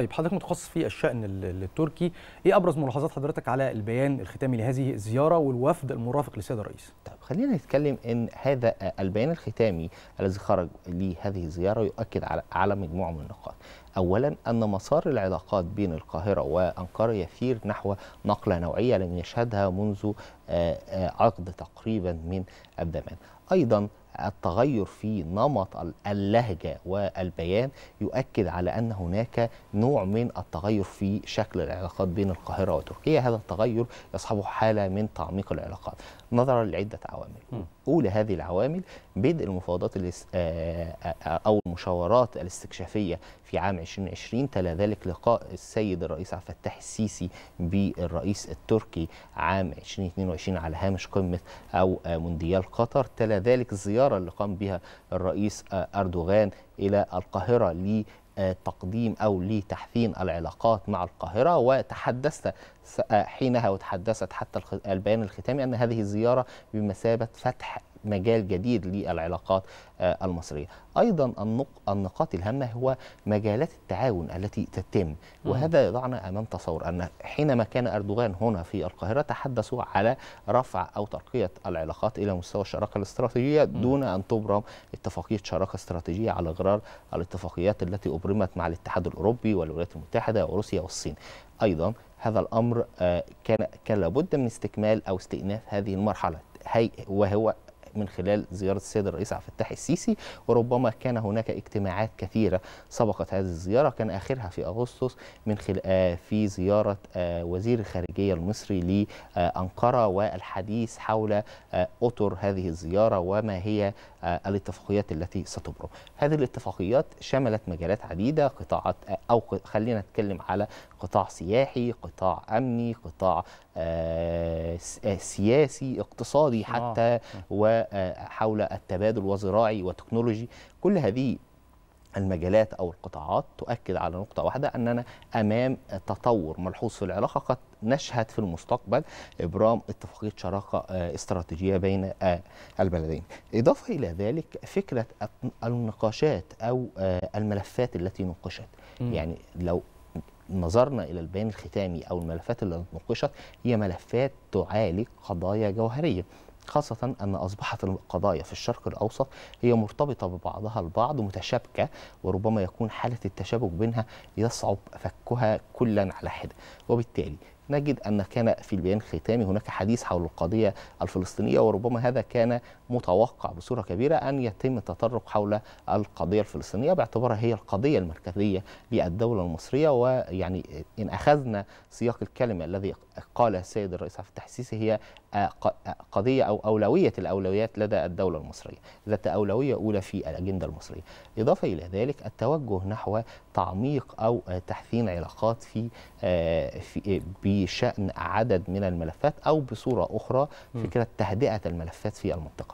طيب حضرتك متخصص في الشأن التركي، إيه أبرز ملاحظات حضرتك على البيان الختامي لهذه الزيارة والوفد المرافق للسيد الرئيس؟ طيب خلينا نتكلم إن هذا آه، البيان الختامي الذي خرج لهذه الزيارة يؤكد على على مجموعة من النقاط. أولا أن مسار العلاقات بين القاهرة وأنقرة يسير نحو نقلة نوعية لم يشهدها منذ آه، آه، عقد تقريبا من الزمان. أيضا التغير في نمط اللهجة والبيان يؤكد على أن هناك نوع من التغير في شكل العلاقات بين القاهرة وتركيا هذا التغير يصحبه حالة من تعميق العلاقات نظرا لعدة عوامل أولى هذه العوامل بدء المفاوضات آه، آه، آه، أو المشاورات الاستكشافية في عام 2020 تلا ذلك لقاء السيد الرئيس عبد الفتاح السيسي بالرئيس التركي عام 2022 على هامش قمة أو مونديال قطر تلا ذلك زيارة الزيارة اللي قام بها الرئيس أردوغان إلى القاهرة لتقديم او لتحسين العلاقات مع القاهره وتحدثت حينها وتحدثت حتى البيان الختامي ان هذه الزياره بمثابه فتح مجال جديد للعلاقات آه، المصريه ايضا النقاط الهامه هو مجالات التعاون التي تتم وهذا يضعنا امام تصور ان حينما كان اردوغان هنا في القاهره تحدثوا على رفع او ترقيه العلاقات الى مستوى الشراكه الاستراتيجيه دون ان تبرم اتفاقيه شراكه استراتيجيه على غرار الاتفاقيات التي ابرمت مع الاتحاد الاوروبي والولايات المتحده وروسيا والصين ايضا هذا الامر آه، كان كان لابد من استكمال او استئناف هذه المرحله وهو من خلال زيارة السيد الرئيس عبد الفتاح السيسي وربما كان هناك اجتماعات كثيرة سبقت هذه الزيارة كان آخرها في أغسطس من خلال آه، في زيارة آه، وزير الخارجية المصري لأنقرة والحديث حول آه، أطر هذه الزيارة وما هي الاتفاقيات التي ستبرم هذه الاتفاقيات شملت مجالات عديدة قطاعات أو خلينا نتكلم على قطاع سياحي قطاع أمني قطاع سياسي اقتصادي حتى و حول التبادل وزراعي وتكنولوجي كل هذه المجالات او القطاعات تؤكد على نقطه واحده اننا امام تطور ملحوظ في العلاقه قد نشهد في المستقبل ابرام اتفاقيه شراكه آه، استراتيجيه بين آه، البلدين. اضافه الى ذلك فكره النقاشات او آه، الملفات التي نوقشت يعني لو نظرنا الى البيان الختامي او الملفات اللي نوقشت هي ملفات تعالج قضايا جوهريه خاصة أن أصبحت القضايا في الشرق الأوسط هي مرتبطة ببعضها البعض متشابكة وربما يكون حالة التشابك بينها يصعب فكها كلا على حدة وبالتالي نجد أن كان في البيان الختامي هناك حديث حول القضية الفلسطينية وربما هذا كان متوقع بصورة كبيرة أن يتم التطرق حول القضية الفلسطينية باعتبارها هي القضية المركزية للدولة المصرية ويعني إن أخذنا سياق الكلمة الذي قال السيد الرئيس عبد التحسيسي هي قضية أو أو أولوية الأولويات لدى الدولة المصرية ذات أولوية أولى في الأجندة المصرية إضافة إلى ذلك التوجه نحو تعميق أو تحسين علاقات في, آه، بشأن عدد من الملفات أو بصورة أخرى فكرة تهدئة الملفات في المنطقة